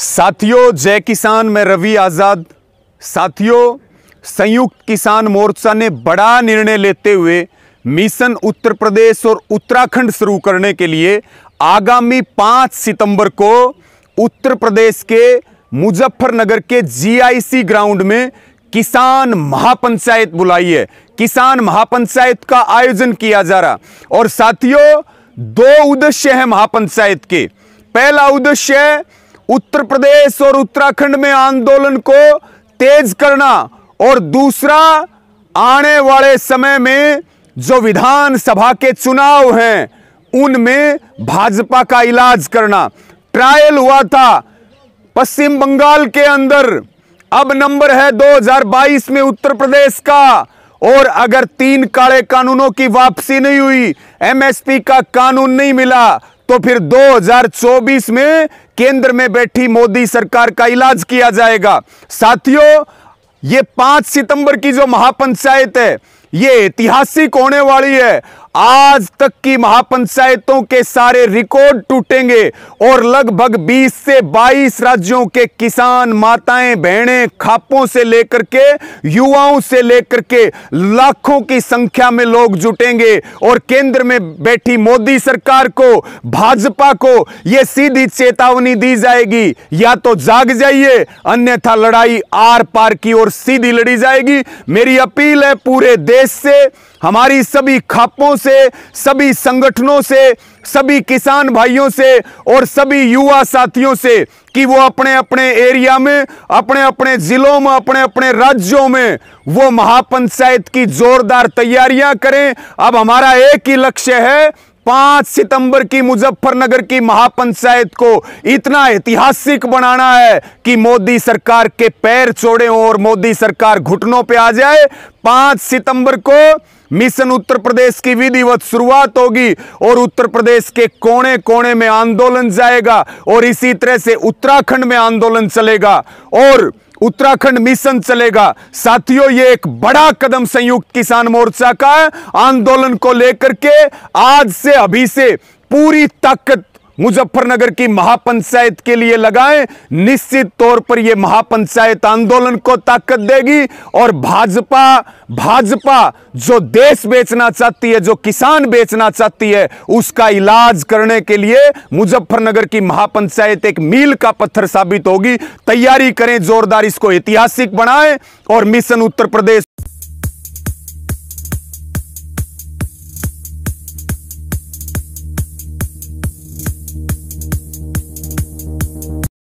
साथियों जय किसान मैं रवि आज़ाद साथियों संयुक्त किसान मोर्चा ने बड़ा निर्णय लेते हुए मिशन उत्तर प्रदेश और उत्तराखंड शुरू करने के लिए आगामी 5 सितंबर को उत्तर प्रदेश के मुजफ्फरनगर के जीआईसी ग्राउंड में किसान महापंचायत बुलाई है किसान महापंचायत का आयोजन किया जा रहा और साथियों दो उद्देश्य है महापंचायत के पहला उद्देश्य है उत्तर प्रदेश और उत्तराखंड में आंदोलन को तेज करना और दूसरा आने वाले समय में जो विधानसभा के चुनाव हैं उनमें भाजपा का इलाज करना ट्रायल हुआ था पश्चिम बंगाल के अंदर अब नंबर है 2022 में उत्तर प्रदेश का और अगर तीन काले कानूनों की वापसी नहीं हुई एमएसपी का कानून नहीं मिला तो फिर 2024 में केंद्र में बैठी मोदी सरकार का इलाज किया जाएगा साथियों ये 5 सितंबर की जो महापंचायत है ये ऐतिहासिक होने वाली है आज तक की महापंचायतों के सारे रिकॉर्ड टूटेंगे और लगभग 20 से 22 राज्यों के किसान माताएं बहनें खापों से लेकर के युवाओं से लेकर के लाखों की संख्या में लोग जुटेंगे और केंद्र में बैठी मोदी सरकार को भाजपा को यह सीधी चेतावनी दी जाएगी या तो जाग जाइए अन्यथा लड़ाई आर पार की और सीधी लड़ी जाएगी मेरी अपील है पूरे देश देश से हमारी सभी खापों से सभी संगठनों से सभी किसान भाइयों से और सभी युवा साथियों से कि वो अपने अपने एरिया में अपने अपने ज़िलों में अपने अपने राज्यों में वो महापंचायत की ज़ोरदार तैयारियां करें अब हमारा एक ही लक्ष्य है पांच सितंबर की मुजफ्फरनगर की महापंचायत को इतना ऐतिहासिक बनाना है कि मोदी सरकार के पैर चोड़े हों और मोदी सरकार घुटनों पे आ जाए पांच सितंबर को मिशन उत्तर प्रदेश की विधिवत शुरुआत होगी और उत्तर प्रदेश के कोने कोने में आंदोलन जाएगा और इसी तरह से उत्तराखंड में आंदोलन चलेगा और उत्तराखंड मिशन चलेगा साथियों ये एक बड़ा कदम संयुक्त किसान मोर्चा का आंदोलन को लेकर के आज से अभी से पूरी ताकत मुजफ्फरनगर की महापंचायत के लिए लगाएं निश्चित तौर पर यह महापंचायत आंदोलन को ताकत देगी और भाजपा भाजपा जो देश बेचना चाहती है जो किसान बेचना चाहती है उसका इलाज करने के लिए मुजफ्फरनगर की महापंचायत एक मील का पत्थर साबित होगी तैयारी करें जोरदार इसको ऐतिहासिक बनाएं और मिशन उत्तर प्रदेश